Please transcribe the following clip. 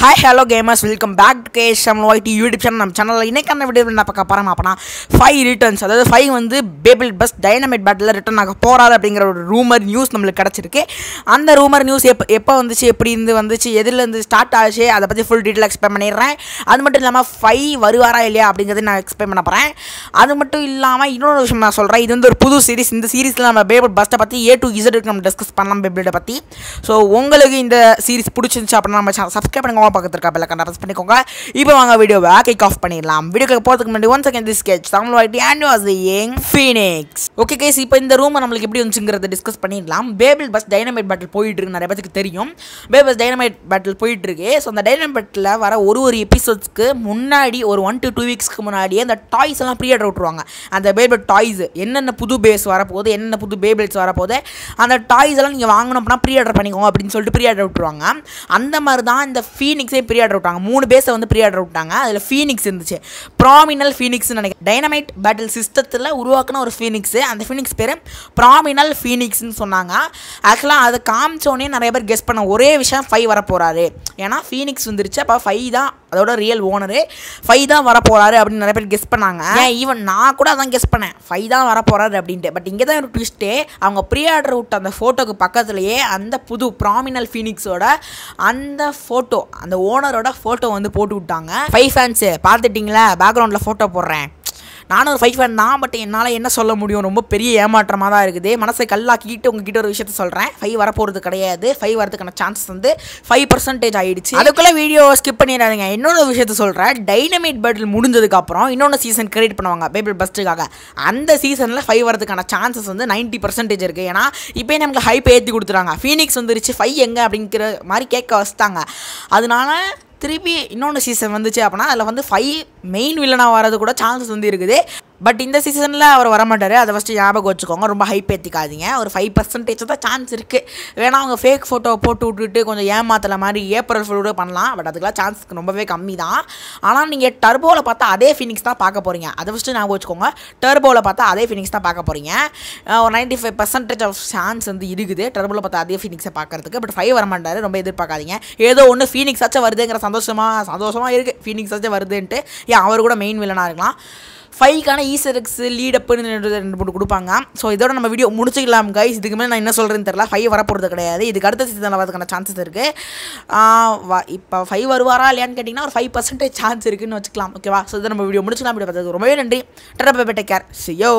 hi hello gamers welcome back to கேஷ் நம்ம YT YouTube channel நம்ம சேனலில் இன்றைக்கான வீடியோ என்ன பார்க்க போகிறோம் அப்படின்னா ஃபைவ் ரிட்டர்ன்ஸ் அதாவது ஃபைவ் வந்து பேபிள் பஸ் டைனமைட் பேட்டில் ரிட்டர்ன் ஆக போகிறாரு அப்படிங்கிற ஒரு ரூமர் நியூஸ் நம்மளுக்கு கிடச்சிருக்கு அந்த ரூமர் நியூஸ் எப்போ எப்போ வந்துச்சு எப்படி இருந்து வந்துச்சு எதுலேருந்து ஸ்டார்ட் ஆச்சு அதை பற்றி ஃபுல் டீட்டெயில் எக்ஸ்பிளைன் பண்ணிடுறேன் அது மட்டும் இல்லாமல் ஃபைவ் வருவாரா இல்லையா அப்படிங்கிறது நான் எக்ஸ்பிளைன் பண்ண போகிறேன் அது மட்டும் இல்லாமல் இன்னொரு விஷயம் நான் சொல்கிறேன் இது வந்து ஒரு புது சீரிஸ் இந்த சீரிஸில் நம்ம பேபிள் பஸ்ட்டை பற்றி ஏ டு இசட் நம்ம டிஸ்கஸ் பண்ணலாம் பேபிளை பற்றி ஸோ உங்களுக்கு இந்த சீரிஸ் பிடிச்சிருந்துச்சு அப்படின்னா நம்ம சப்ஸ்கிரைப் பண்ணுங்க மறக்காம பக்கத்தில் இருக்க பெல்ல பண்ணிக்கோங்க இப்போ வாங்க வீடியோவை கிக் ஆஃப் பண்ணிடலாம் வீடியோக்கு போகிறதுக்கு முன்னாடி ஒன் செகண்ட் திஸ் ஸ்கெச் தமிழ் வாட்டி அண்ட் வாஸ் ஏங் ஃபீனிக்ஸ் ஓகே கேஸ் இப்போ இந்த ரூம் நம்மளுக்கு எப்படி வந்துச்சுங்கிறத டிஸ்கஸ் பண்ணிடலாம் பேபிள் பஸ் டைனமைட் பேட்டில் போயிட்டு இருக்கு நிறைய பேருக்கு தெரியும் பேபிள் பஸ் டைனமைட் பேட்டில் போயிட்டு இருக்கு ஸோ அந்த டைனமைட் பேட்டில் வர ஒரு ஒரு எபிசோட்ஸ்க்கு முன்னாடி ஒரு ஒன் டு டூ வீக்ஸ்க்கு முன்னாடியே அந்த டாய்ஸ் எல்லாம் ப்ரீ ஆர்டர் விட்டுருவாங்க அந்த பேபிள் டாய்ஸ் என்னென்ன புது பேஸ் வரப்போகுது என்னென்ன புது பேபிள்ஸ் வரப்போகுது அந்த டாய்ஸ் எல்லாம் நீங்கள் வாங்கணும் அப்படின்னா ப்ரீ ஆர்டர் பண்ணிக்கோங்க அப்படின்னு சொல்லிட்டு ப்ரீ ஆர்டர் விட்டுருவாங்க அந்த மாதிரி தான் இந்த ஃபீ ஃபீனிக்ஸே ப்ரீ ஆர்டர் விட்டாங்க மூணு பேஸை வந்து ப்ரீ ஆர்டர் விட்டாங்க அதில் ஃபீனிக்ஸ் இருந்துச்சு ப்ராமினல் ஃபீனிக்ஸ் நினைக்கிறேன் டைனமைட் பேட்டில் சிஸ்டத்தில் உருவாக்குன ஒரு ஃபீனிக்ஸு அந்த ஃபீனிக்ஸ் பேர் ப்ராமினல் ஃபீனிக்ஸ்னு சொன்னாங்க ஆக்சுவலாக அதை காமிச்சோடனே நிறைய பேர் கெஸ் பண்ண ஒரே விஷயம் ஃபைவ் வரப்போகிறாரு ஏன்னா ஃபீனிக்ஸ் வந்துருச்சு அப்போ ஃபைவ் தான் அதோட ரியல் ஓனரு ஃபை தான் வரப்போகிறாரு அப்படின்னு நிறைய பேர் கெஸ் பண்ணாங்க ஏன் ஈவன் நான் கூட அதான் கெஸ் பண்ணேன் ஃபை தான் வரப்போகிறாரு அப்படின்ட்டு பட் இங்கே தான் ஒரு ட்விஸ்ட்டு அவங்க ப்ரீ ஆர்டர் விட்ட அந்த ஃபோட்டோக்கு பக்கத்துலேயே அந்த புது ப்ராமினல் ஃபீனிக்ஸோட அந்த ஃபோட்டோ அந்த ஓனரோட ஃபோட்டோ வந்து போட்டு விட்டாங்க ஃபை ஃபேன்ஸு பார்த்துட்டிங்களா பேக்ரவுண்டில் ஃபோட்டோ போடுறேன் நானும் ஒரு ஃபைவ் ஃபேன் தான் பட் என்னால் என்ன சொல்ல முடியும் ரொம்ப பெரிய ஏமாற்றமாக தான் இருக்குது மனசை கல்லாக்கிட்டு உங்ககிட்ட ஒரு விஷயத்த சொல்கிறேன் ஃபைவ் வரப்போகிறது கிடையாது ஃபைவ் வரதுக்கான சான்ஸ் வந்து ஃபைவ் பர்சன்டேஜ் ஆகிடுச்சு அதுக்குள்ளே வீடியோ ஸ்கிப் பண்ணிடாதீங்க இன்னொன்று விஷயத்த சொல்கிறேன் டைனமேட் பேட்டில் முடிஞ்சதுக்கப்புறம் இன்னொன்று சீசன் கிரியேட் பண்ணுவாங்க பேபிள் பஸ்ட்டுக்காக அந்த சீசனில் ஃபைவ் வரதுக்கான சான்சஸ் வந்து நைன்ட்டி பர்சன்டேஜ் இருக்குது ஏன்னா இப்போ நமக்கு ஹைப் ஏற்றி கொடுத்துறாங்க ஃபீனிக்ஸ் வந்துருச்சு ஃபைவ் எங்கே அப்படிங்கிற மாதிரி கேட்க வச்சுட்டாங்க அதனால திருப்பி இன்னொன்று சீசன் வந்துச்சு அப்படின்னா அதில் வந்து ஃபைவ் மெயின் வில்லனாக வரது கூட சான்சஸ் வந்து இருக்குது பட் இந்த சீசனில் அவர் வரமாட்டார் அதை ஃபஸ்ட்டு ஞாபகம் வச்சுக்கோங்க ரொம்ப ஹைப் ஏற்றிக்காதீங்க ஒரு ஃபைவ் பர்சன்டேஜ் தான் சான்ஸ் இருக்குது வேணால் அவங்க ஃபேக் ஃபோட்டோவை போட்டு விட்டுட்டு கொஞ்சம் ஏமாத்தல மாதிரி ஏப்ரல் ஃபுல்லோட பண்ணலாம் பட் அதுக்கெல்லாம் சான்ஸ் ரொம்பவே கம்மி தான் ஆனால் நீங்கள் டர்போவில் பார்த்தா அதே ஃபினிக்ஸ் தான் பார்க்க போகிறீங்க அதை ஃபஸ்ட்டு ஞாபகம் வச்சுக்கோங்க டர்போவில் பார்த்தா அதே ஃபினிக்ஸ் தான் பார்க்க போகிறீங்க ஒரு ninety five percentage of chance வந்து இருக்குது டர்போவில் பார்த்தா அதே ஃபினிக்ஸை பார்க்குறதுக்கு பட் ஃபைவ் வரமாட்டார் ரொம்ப எதிர்பார்க்காதீங்க ஏதோ ஒன்று ஃபீனிக்ஸ் ஆச்சும் வருதுங்கிற சந்தோஷமாக சந்தோஷமாக இருக்குது ஃபீனிக்ஸ் ஆச்சும் வருதுன்ட்டு ஏன் அவர் கூட மெயின் வில்லனாக இருக்கலாம் ஃபைவ்க்கான ஈஸரெக்ஸ் லீடப்புன்னு ரெண்டு போட்டு கொடுப்பாங்க ஸோ இதோட நம்ம வீடியோ முடிச்சுக்கலாம் கைஸ் இதுக்கு மேலே நான் என்ன சொல்கிறேன்னு தெரில ஃபைவ் வரப்போகிறது கிடையாது இதுக்கு அடுத்த சீசன் வரதுக்கான சான்சஸ் இருக்குது இப்போ ஃபைவ் வருவாரா இல்லையான்னு கேட்டிங்கன்னா ஒரு ஃபைவ் பர்சன்டேஜ் சான்ஸ் இருக்குதுன்னு வச்சுக்கலாம் ஓகேவா ஸோ இதை நம்ம வீடியோ முடிச்சுக்கலாம் வீடியோ பார்த்தது ரொம்பவே நன்றி டெரப்பை கேர் சியோ